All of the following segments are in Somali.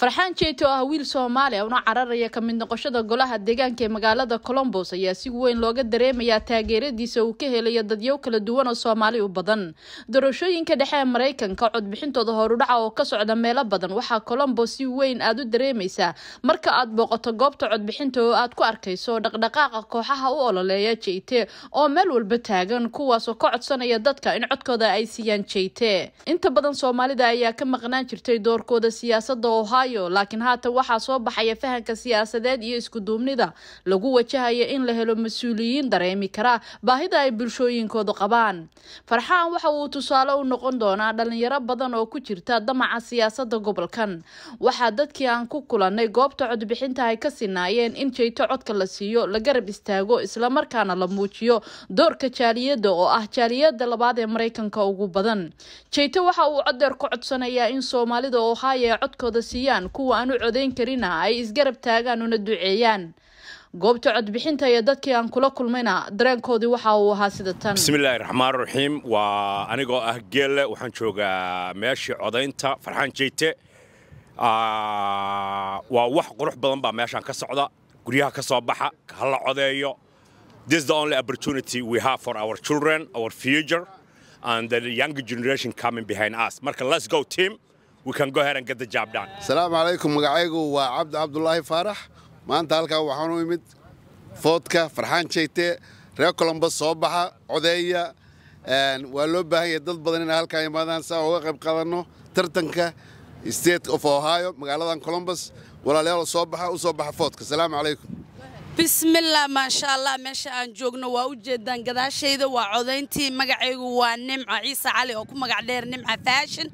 farxaan jeeto ah wiil soomaali una cararaya kamid noqoshada golaha deegaanka ee magaalada colombos ayaa si weyn looga dareemayaa taageeradiisa uu ka helayo dadyow kala duwan oo soomaali u badan doorashooyinka dhexe ee maraykanka codbixintooda horudhaca oo ka socda meelo badan waxaa colombos si weyn aad u dareemaysaa marka aad booqato goobta codbixinta oo aad ku arkayso dhaqdhaqaaqa kooxaha u ololeeya jeyte oo meel walba taagan kuwaasoo ka codsanaya dadka in codkooda ay siiyaan jeyte inta badan soomaalida ayaa ka maqnaan jirtay doorkooda siyaasadda ohio hayo laakiin haatan waxaa soo baxaya fahanka siyaasadeed iyo iskuduubnida lagu wajahaya in la helo mas-uuliyiin dareemi kara baahida ay bulshooyinkoodu qabaan farxaan waxa uu tusaale u noqon doonaa dhallinyaro badan oo ku jirta damaca siyaasada gobolkan waxaa dadkii aan ku kulannay goobta codbixinta ay ka sinaayeen in jeyto codka la siiyo la garab istaago islamarkaana la muujiyo doorka jaaliyadda oo ah jaaliyada labaad ee mareykanka ugu badan jeyto waxa uu codeer ku codsanayaa in soomaalida ohaayo ay codkooda siiyaa yeeshaan kuwa aan u codayn karina ah, ay isgarab taagaan una duceeyaan goobta codbixinta iyo dadkii aan kula kulmayna dareenkoodii waxa uu ahaa sida tan bismillaahi raxmaan raxiim waa anigoo ah geelle waxaan joogaa meeshii codaynta farxaan jeyte waa wax qurux badan baa meeshaan ka socda guryaha ka soo baxa ha la codeeyo this the only opportunity we have for our children our future and the younger generation coming behind us marka let's go team we can go ahead and get the job done. Assalamu alaykum magacaygu waa Cabdi Abdullahi Faarax maanta halka waxaan u imid foodka Farxaan Jeete reer Columbus soo baxa codeeya waa loo baahan yahay dad badan in halka imaadaan si uga qayb qaadano tartanka state of Ohio magaaladan Columbus walaalayaal soo baxa u soo baxa foodka assalamu alaykum bismillaah maasha allah meesha aan joogno waa u jeedaan gadaashayda waa codayntii magacaygu waa nimca ciise cali oo ku magac dheer nimca fashion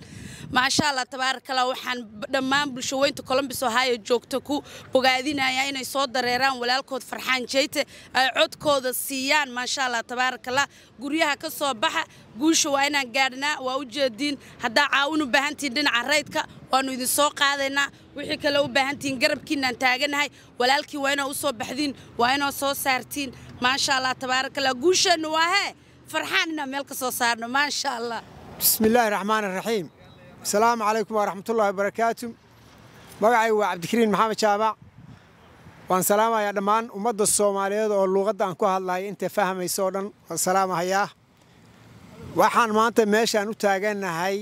maasha allah tabaarakallah waxaan dhammaan bulshaweynta colombis ohio joogta ku bogaadinayaa inay soo dareeraan walaalkood farxaan jeyte ay codkooda siiyaan maasha allah tabaarakallah guryaha ka soo baxa guusha waa inaan gaadhnaa waa u jeediin haddaa caawin u baahantihiin dhinaca raydka waanu idin soo qaadaynaa wixii kale u baahantihiin garabkiinaan taaganahay walaalkii waa inaa u soo baxdiin waa inaa soo saartiin maasha allah tabaarakallah guusheennu waa hee farxaan inaan meel ka soo saarno maasha allah bismi raxmaan raxiim asalaamu calaykum waraxmatullaahi wabarakaatu magacay waa cabdikariin maxamed jaamac waan salaamayaa dhammaan ummadda soomaaliyeed oo luuqaddan ku hadlaya inta fahmaysa oo dhan waan salaamahayaa waxaan maanta meeshaan u taagannahay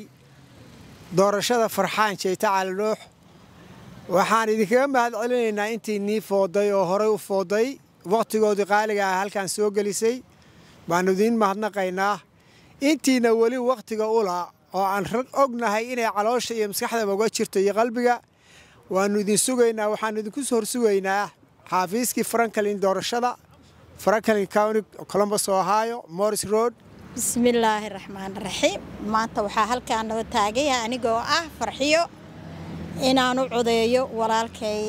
doorashada farxaan jeyta caliloox waxaan idinkaga mahad celinaynaa intii nii fooday oo horay u fooday wakhtigoodii qaaliga ah halkaan soo gelisay baannu idiin mahadnaqaynaa intiina weli wakhtiga ula oo aan rag ognahay inay caloosha iyo maskaxdaba uga jirto iyo qalbiga waannu idin sugaynaa waxaannu idinku hor sugaynaa xaafiiskii franklin doorashada franklin county colombos ohio morris road bismillaahi raxmaani raxiim maanta waxaa halkaa noo taagay anigoo ah farxiyo inaan u codeeyo walaalkay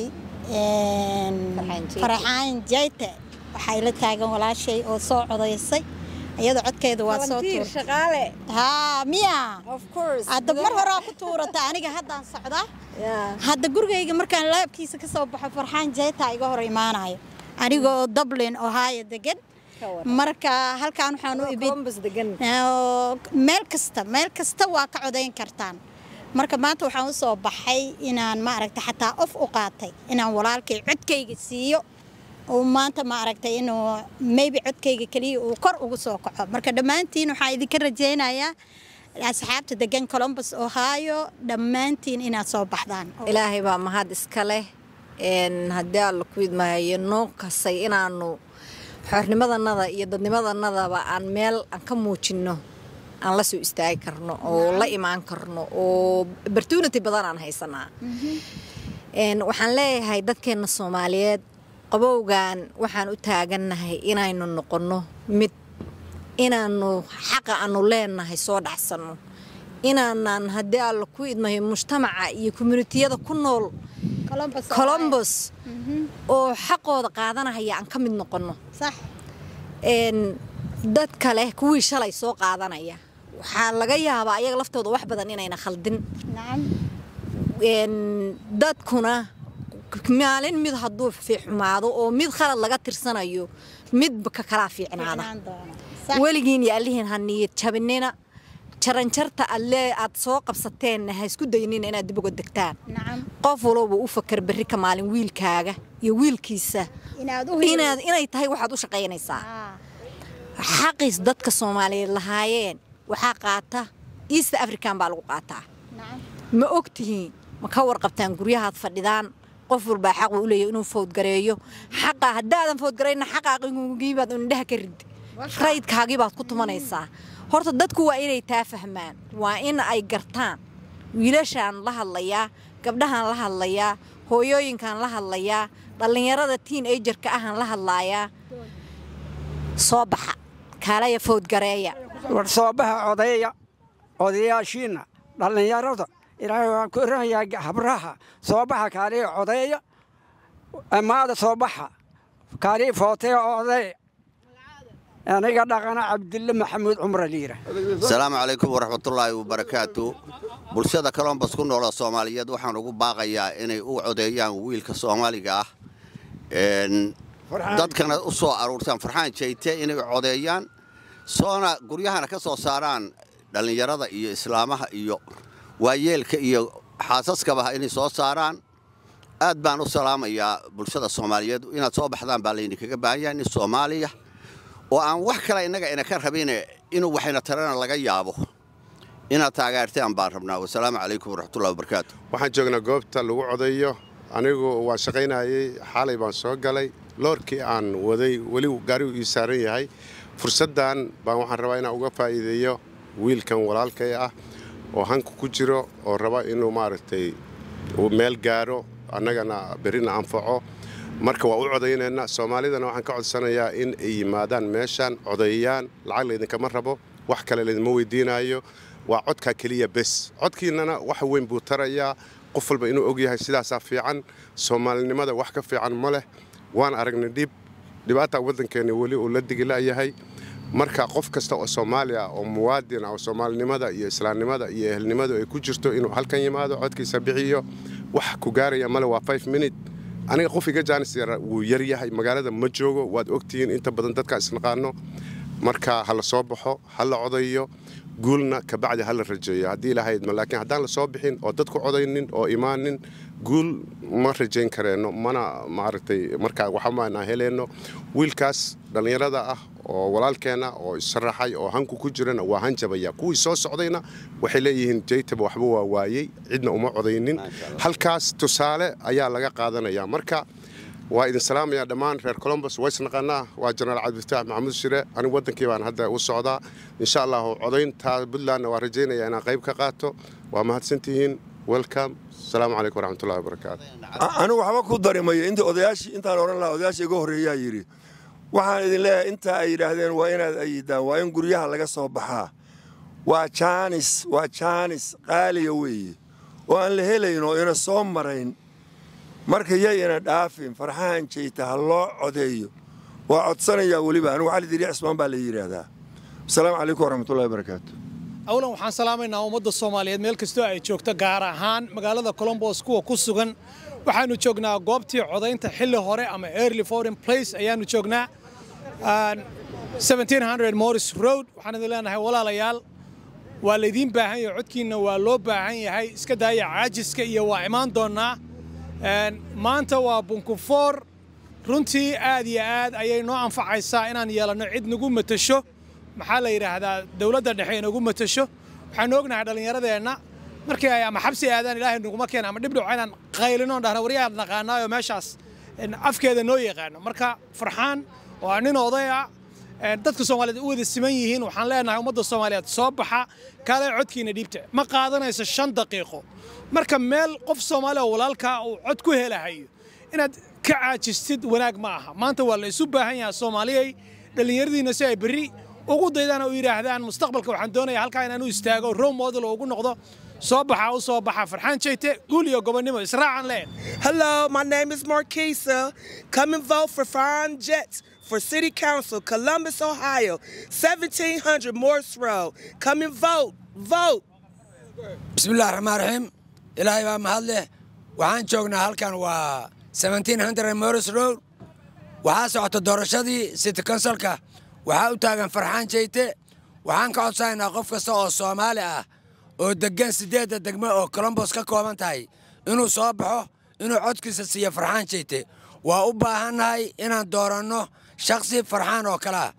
farxaan jayte waxay la taagan walaashay oo soo codaysay iyada codkeedu waa soo tuurhadda mar horaa ku tuurata aniga haddaan socdaa hadda gurigayga markaan laabkiisa ka soo baxo farxaan jeetaa iga hor imaanayo anigoo dublin ohaayo degan marka halkaan waxaan u ibidmeel kasta meel kasta waa ka codayn kartaan marka maanta waxaan u soo baxay inaan maaragta xataa of u qaatay inaan walaalkay codkayga siiyo uu maanta ma aragtay inuu maybe codkayga keliya uu kor ugu soo kaco marka dhammaantiin waxaa idinka rajaynayaa asxaabta degan colombus ohio dhammaantiin inaad soo baxdaan ilaahay baa mahad iska leh haddii alla ku idmaayo noo kasay inaanu xornimadanada iyo dadnimadanadaba aan meel aan ka muujino aan la soo istaagi karno oo la imaan karno oo opportunity badan aan haysanaa mhm. waxaan leeyahay dadkeena soomaaliyeed qabowgan waxaan u taagannahay inaynu noqonno mid inaanu xaqa aanu leenahay soo dhacsanno inaanaan haddii alla ku idmayo mujtamaca iyo kommunitiyada ku nool colombos mhm. oo xaqooda qaadanahaya aan ka mid noqonno dad kale kuwii shalay soo qaadanaya waxaa laga yaabaa ayaga laftooda wax badan inayna khaldin dadkuna maalin mid haduu xumaado oo mid khalad laga tirsanayo midba ka fiicnaada weligiin iyo allihiin jabinina jaranjarta alle aad soo qabsateenna ha isku daynina inaad dib uga degtaan qof walowba u fakar berri ka maalin wiilkaaga iyo wiilkiisa inay tahay waxaad u shaqaynaysaa xaqiis dadka soomaaliyeed lahaayeen waxaa qaata east african baa lagu qaataa ma og tihiin ma ka warqabtaan guryahaad fadhidaan qof walbaa xaq uu leeyahay inuu fowdgareeyo xaqa haddaadan foodgarayna xaqaaqigii baad indhaha ka rid raydkaagii baad ku tumanaysaa horta dadku waa inay taa fahmaan waa in ay gartaan wiilashaan la hadlayaa gabdhahaan la hadlayaa hooyooyinkaan la hadlayaa dhallinyarada tiin ayjarka ahan la hadlaayaa soo baxa kaalaya foodgareeya war soo baxa odayayaashiinna dhallinyarada ilaahay waan ku oranayaa habraha soobaxa kaaliya codeeya ammaada soobaxa odee aniga dhaqana cabdille maxamuud cumra liira asalaamu calaykum waraxmatullaahi wabarakaatu bulshada kaloombas ku noolo soomaaliyeed waxaan ugu baaqayaa inay u codeeyaan wiilka soomaaliga ah dadkana u soo aruurtaan farxaan jayte inay codeeyaan soona guryahana ka soo saaraan dhallinyarada iyo islaamaha iyo waayeelka iyo xaasaskaba inay soo saaraan aad baan u salaamayaa bulshada soomaaliyeed inaad soo baxdaan baa laydinkaga baahan yahay nin soomaaliya oo aan wax kale innaga ayna ka rabine inuu waxayna tarana laga yaabo inaad taageertaan baan rabnaa wasalaamu calaykum waraxmatullahi wabarakaatu waxaan joognaa goobta lagu codayo anigu waa shaqaynayey xaalay baan soo galay loorkii aan waday weli gaari uu ii saaran yahay fursaddan baan waxaan rabaa inaan uga faa'iideeyo wiilkan walaalkay ah oo hanka ku jiro oo raba inuu maaragtay meel gaaro annagana berina anfaco marka waa u codaynaynaa soomaalidana waxaan ka codsanayaa in ay yimaadaan meeshaan codeeyaan lacag laydinkama rabo wax kale laydinma weydiinaayo waa codkaa keliya bes codkiinana wax weyn buu tarayaa qof walba inuu ogyahay sidaasaa fiican soomaalinimada wax ka fiican ma leh waan aragnay dhib dhibaata waddankeenna weli uu la digi la'yahay marka qof kasta oo soomaaliya oo muwaadin ah, oo soomaalinimada iyo islaamnimada iyo ehelnimadu ay ku jirto inuu halkan yimaado codkiisa bixiyo wax ku gaaraya male waa five minute aniga qof iga jaanis yara wuu yaryahay magaalada ma joogo waad ogtihiin inta badan dadkaa isnaqaano marka ha la soo baxo ha la codayo guulna kabacdi hala rajeeyo haddii ilaahay idma laakiin haddaan la soo bixin oo dad ku codaynin oo imaanin guul ma rajayn kareenno mana maaragtay markaa waxamanaa heleenno wiilkaas dhallinyarada ah oo walaalkeena oo issharaxay oo hanku ku jirana waa hanjabaya kuwii soo socdayna waxay leeyihiin jaytaba waxba waa waayey cidna uma codaynin halkaas tusaale ayaa laga qaadanaya marka waa idin salaamaya dhammaan reer colombos waa isnaqaanaa waa jenaraal cabdifataax maxamuud shire anigu waddankii baan hadda u socdaa insha allahu codayntaa puntlandna waa rajaynaya inaan qayb ka qaato waa mahadsantihiin welcom asalaamu calaykum waraxmatullahi wabarakaatu anigu waxba ku darimaya inta odayaashii intaan odhan lahaa odayaashii iga horreeyaa yidhi waxaan idin leeyahay intaa ay yidhaahdeen waa inaad ayidaan waa in guryaha laga soo baxaa waa jaanis waa jaanis qaaliya weeye oo aan la helayn ina soo marayn marka yayna dhaafin farxahan jeyta ha loo codeeyo waa codsanayaa weliba anugu xali diriix baa la yidhaahdaa asalaamu calaykum waraxmatullahi barakaatu awlan waxaan salaamaynaa ummadda soomaaliyeed meel kastoo ay joogto gaar ahaan magaalada colombos kuwa ku sugan waxaannu joognaa goobtii codaynta xilli hore ama early foreign place ayaannu joognaa moris road waxaan idin leenahay walaalayaal waa laydiin baahan yahay codkiinna waa loo baahan yahay iska daaya caajiska iyo waa imaan doonnaa maanta waa bunkufoor runtii aad iyo aad ayay noo anfacaysaa inaan yeelanno cid nagu matasho maxaa la yidhaahdaa dowladda dhexe inagu matasho waxaanu ognahay dhallinyaradeenna markii ay ama xabsi aadaan ilaahay naguma keen ama dhibdhic inaan qaylino dhahna waryaaan naqaanaayoo meeshaas afkeeda noo yaqaano marka farxaan oo nin odaya dadka soomaaliyeed u wada siman yihiin waxaan leenahay ummadda soomaaliyeed soo baxa kaalay codkiina dhiibta ma qaadanayso shan daqiiqo marka meel qof soomaaliya walaalkaa ah uu cod ku helahayo inaad ka caajistid wanaag ma aha maanta waa la isu baahan yahay soomaaliyey dhallinyaradiina si ay berri ugu daydaan oo yidhaahdaan mustaqbalka waxaan doonayaa halkaa inaan u istaago role model oo ugu noqdo soo baxa u soo baxa farxaan jeyte guul iyo gobonnimo israacan leh hello my name is marquisa come and vote for farhan jet for city council columbus ohio morse road come and vote vote bismillahi raxmaan raxiim ilaahay baa mahad leh waxaan joognaa halkan waa 1700 morse road waxaa socota doorashadii city councilka waxaa u taagan farxaan jeyte waxaan ka codsanaynaa qof kasta oo soomaali ah oo degan siddeedda degme oo colombos ka kooban tahay inuu soo baxo inuu codkiisa siiyo farxaan jeyte waa u baahannahay inaan dooranno shakhsi farxaan oo kale ah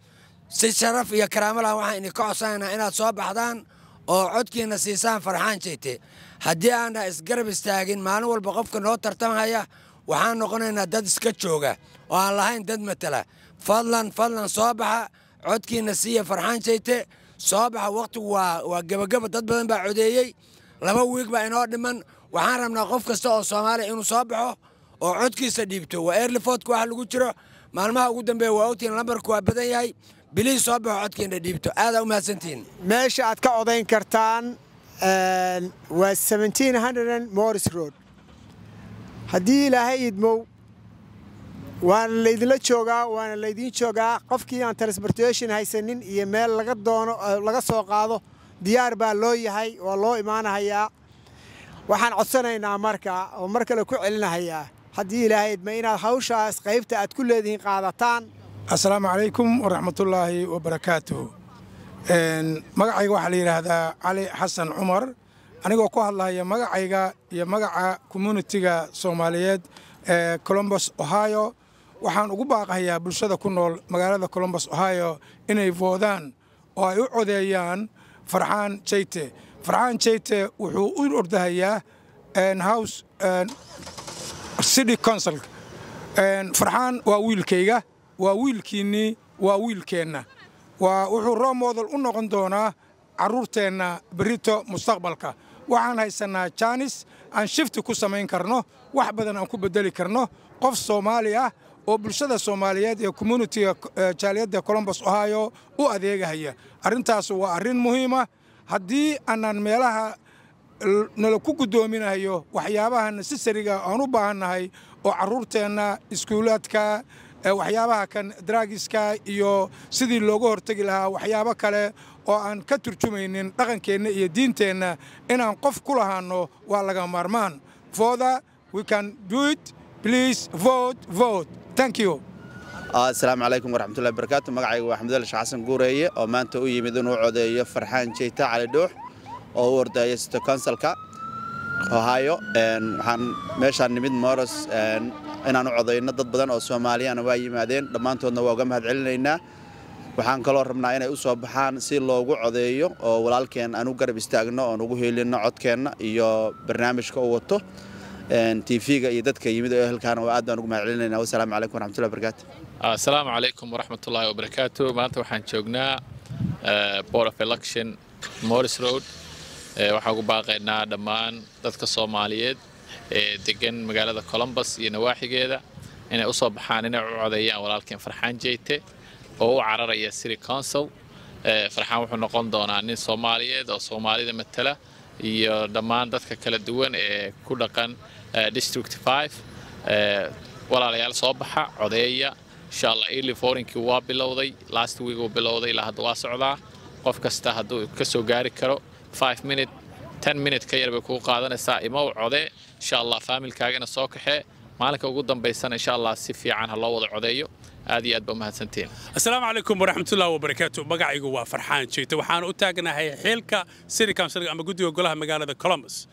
si sharaf iyo karaamo lah waxaan idinka codsanaynaa inaad soo baxdaan oo codkiina siisaan farxaan jeyte haddii aana isgarab istaagin maalin walba qofka noo tartamhaya waxaan noqonaynaa dad iska jooga oo aan lahayn dad matala fadlan fadlan soo baxa codkiina siiya farxaan jeyte soo baxa wakhtigu waa gebagaba dad badan baa codeeyey laba wiig baa inoo dhiman waxaan rabnaa qof kasta oo soomaaliya inuu soo baxo oo codkiisa dhiibto waa eerlifoodka wax lagu jiro maalmaha ugu dambeeya waa ogtiin lambarku waa badan yahay bilihii soo baxo codkiina dhiibto aadaa u mahadsantihiin meesha aad ka odayn kartaan waa morsrod haddii ilaahay idmow waana laydinla joogaa waana laydin joogaa qofkii aan transbortation haysanin iyo meel laga doono eh, laga soo qaado diyaar baa loo yahay waa loo imaanahayaa waxaan codsanaynaa marka oo mar kale ku celinahayaa haddii ilaahayd ma inaad hawshaas qaybta aad ku leedihiin qaadataan asalaamu calaykum waraxmatullaahi wabarakaatu magacayga waxaa la yidhaahdaa cali xasan cumar anigoo ku hadlaya magacayga iyo magaca communitiga soomaaliyeed ee eh, colombus ohio waxaan ugu baaqahayaa bulshada ku nool magaalada colombus ohio inay voodaan oo ay u codeeyaan farxaan jeyte farxaan jeyte wuxuu u ordahayaa house city council farxaan waa wiilkayga waa wiilkiinnii waa wiilkeenna waa wuxuu roo model u noqon doonaa caruurteenna berito mustaqbalka waxaan haysanaa jaanis aan shifti ku samayn karno wax badan aan ku beddeli karno qof soomaali ah oo bulshada soomaaliyeed ee communitiga eh, jaaliyadda colombos ohio u adeegahaya arrintaas waa arrin muhiima haddii aanaan meelaha nala ku guddoominayo waxyaabahan sisariga aan u baahannahay oo carruurteenna iskuulaadka eh, waxyaabaha kan draagiska iyo sidii looga hortegi lahaa waxyaabo kale oo aan ka turjumaynin dhaqankeenna iyo diinteenna inaan qof ku lahaanno waa laga maarmaan fooda we can do it please vote vote thank you asalaamu ah, calaykum waraxmatullahi barakaatu magacayga waa xamdulla sheekh guureeye oo maanta u yimid inuu codeeyo farxaan jeyta cali dhuux oo u ordaeya sito konsalka ohio waxaan meeshaan nimid moros inaan u codaynno dad badan oo soomaaliyana waa yimaadeen dhammaantoodna waa uga mahadcelinaynaa waxaan kaloo rabnaa inay u baxaan si loogu codeeyo oo walaalkeen aan u garab istaagno oon ugu heelinno codkeenna iyo barnaamijka u wato tv-ga iyo dadka yimid oo ehelkaana waa aad baan ugu mahadcelinayna wasalaamu calaykum waraxmatullahi wabarakaatu assalaamu calaykum waraxmatullaahi wabarakaatu maanta waxaan joognaa eh, board of election morris road eh, waxaan ugu baaqaynaa dhammaan dadka soomaaliyeed ee degan magaalada colombus iyo nawaaxigeeda inay u soo baxaan inay u codeeyaan walaalkeen farxaan jeyte oo u cararaya city council eh, farxaan wuxuu noqon doonaa nin soomaaliyeed oo soomaalida matala iyo dhammaan dadka kala duwan ee ku dhaqan eh, district eh, walaalayaal soo baxa codeeya insha alla ili foorinkii waa bilowday last week uu bilowday ilaa hadda waa socdaa qof kasta hadduu ka soo gaari karo minute ten minute ka yar bay kuu qaadanaysaa imow u codee insha allah faamilkaagana soo kaxee maalinka ugu dambaysana insha allah si fiican ha loo wada codeeyo aad iyo aad ba umahadsantiin assalaamu calaykum waraxmatullahi wabarakaatu magacaygu waa farxaan jeita waxaan u taagnahay xilka city council ama guddiga golaha magaalada columbus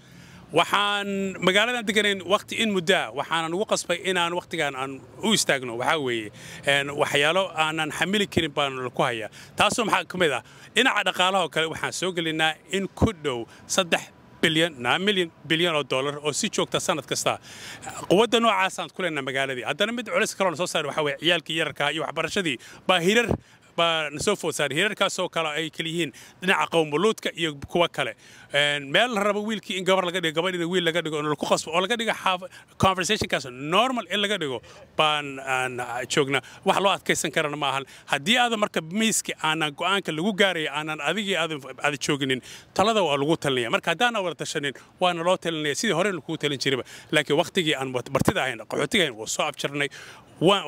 waxaan magaaladan deganayn wakhti in muddaa waxaanan ugu qasbay inaan wakhtigaan aan u istaagno waxaa weeye waxyaalo aanan xamili karin baan ku hayaa taasoo maxaa ka mid ah dhinaca dhaqaalaha oo kale waxaan soo gelinaa in ku dhow saddex bilyan oo dolar oo si joogta sanad kasta quwadda noocaasaan ku magaaladii haddana mid culays kaloo soo saar waxa weye ciyaalkii yararkaha iyo waxbarashadii baa hirar soo food hirarkaasoo kale ay kaliyihiin dhinaca qowmbuluudka iyo kuwa kale meel la rabo wiilkii in gabar laga dhigo gabadhina wiil laga dhigo laku qasbo oo laga dhigo conversationkaas normal in laga dhigo baan ah, joogna wax loo adkaysan karana ma haddii aadan marka miiska aanan go'aanka lagu gaaraya aanan adigii aada jooginin talada waa lagu talinaya marka haddaanan wada tashanin waana loo talinaya sidii horena kugu talin jiraba laakiin waqtigii aan bartida ahayn qaxootiga ahayn waa soo abjarnay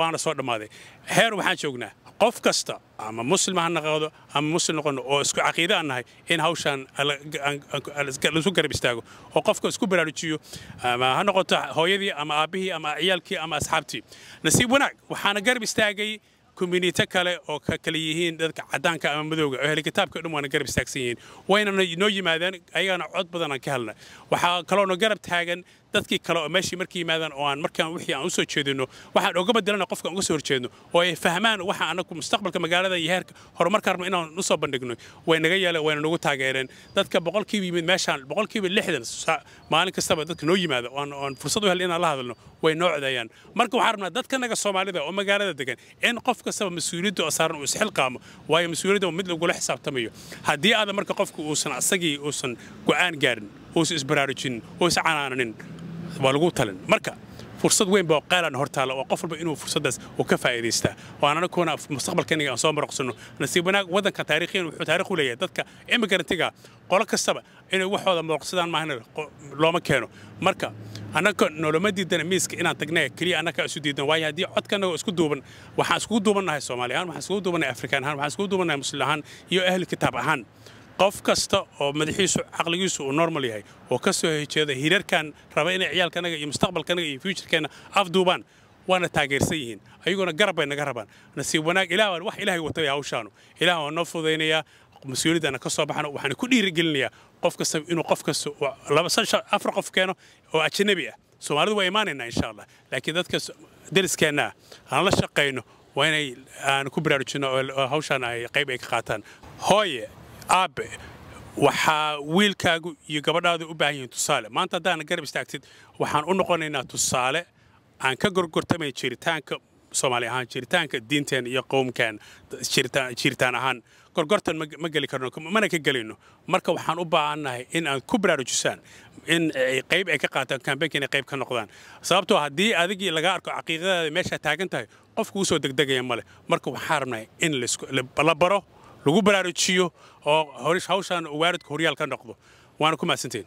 waana soo dhammaaday heer waxaan joognaa qof kasta ama muslim ha naqdo ama muslim noqono oo isku caqiida aan nahay in hawshaan laisu garab istaago oo qofka isku baraarujiyo ama ha noqoto hooyadii ama aabbihii ama ciyaalkii ama asxaabtii nasiib wanaag waxaana garab istaagay communite kale oo ka kale yihiin dadka caddaanka ama madowga oo ahli kitaabka dhan waana garab istaagsan yihiin waynana noo yimaadeen ayagana cod badanaan ka helnay waxaa kaloona garab taagan dadkii kale oo meeshii marka yimaadaan oo aan markaan wixii aan u jeedino waxaan oga bedelana qofka uga soo horjeedno oo ay fahmaan waxa anagu mustaqbalka magaalada iyo heerka horumarka rabno inaan u soo way naga yeeleen wayna nagu taageereen dadka boqolkiiba yimid meeshaan boqolkiiba lixdan maalin kastaba dadka noo yimaada oon fursad u hel inaan la hadalno way noo codeeyaan marka waxaan rabnaa dadkanaga soomaalida oo magaalada degan in qof kastaba mas-uuliyadda oo saaran uu isxilqaamo waayo mas-uuliyadda mid lagula xisaabtamayo haddii aada marka qofku uusan asagii uusan go'aan gaarin uusan isbaraarujinin uusan canaananin waa lagu talin marka fursad weyn baa qaalan hortaala oo qof walba inuu fursaddaas uu ka faa'iidaystaa waan anaguna mustaqbalkeennaga aan soo maroqsanno nasiib wanaag waddanka taariikhiyan wuxuu taarikh u leeyahay dadka immigrantga qolo kastaba inay waxooda mooqsadaan maahan looma keeno marka annaga noloma diidana miiska inaan tagna keliya annaga isu diidna waayo haddii codkannaga isku duuban waxaan iskugu duubannahay soomaali ahaan waxaan iskugu duubannahay afrikaan ahaan waxaan iskugu duubannahay muslim ahaan iyo ahli kitaab ahaan qof kasta oo madaxiisu caqligiisu uu normal yahay oo ka soo hejeeda hirarkan raba inay ciyaalkanaga iyo mustaqbalkanaga iyo fuuturkeenna afduubaan waana taageersan yihiin ayaguna garab bay naga rabaan nasiib wanaag ilaah wax ilaahay watay hawshaanu ilaah waa noo fudaynayaa mas-uuliyadana ka soo baxna waxaan ku dhiirigelinayaa qof kasta inuu qof kasta afar qof keeno oo ajanabi ah soomaalidu waa imaanaynaa insha allah laakiin dadka dariskeenna aan la shaqayno waa inay aan ku baraarujinno oo hawshaan ay qayb ay ka qaataan hooye aabe waxaa wiilkaagu iyo gabadhaadu u baahan yihiin tusaale maanta haddaana garab istaagtid waxaan u noqonaynaa tusaale aan ka gorgortamay jiritaanka soomaali ahaan jiritaanka diinteen iyo qowmkeen jiritaan ahaan gorgortan ma geli karno mana ka gelayno marka waxaan u baahannahay in aad ku baraarujisaan in eh, qayb ay ka qaataan kambeynka inay qayb ka noqdaan sababtoo ah haddii adigii laga arko caqiiqadaada meeshaa taagan tahay qofku u degdegaya male marka waxaan rabnahay in la baro lagu baraarujiyo oo hawshaan waaridka horyaalka noqdo waana ku mahadsantiin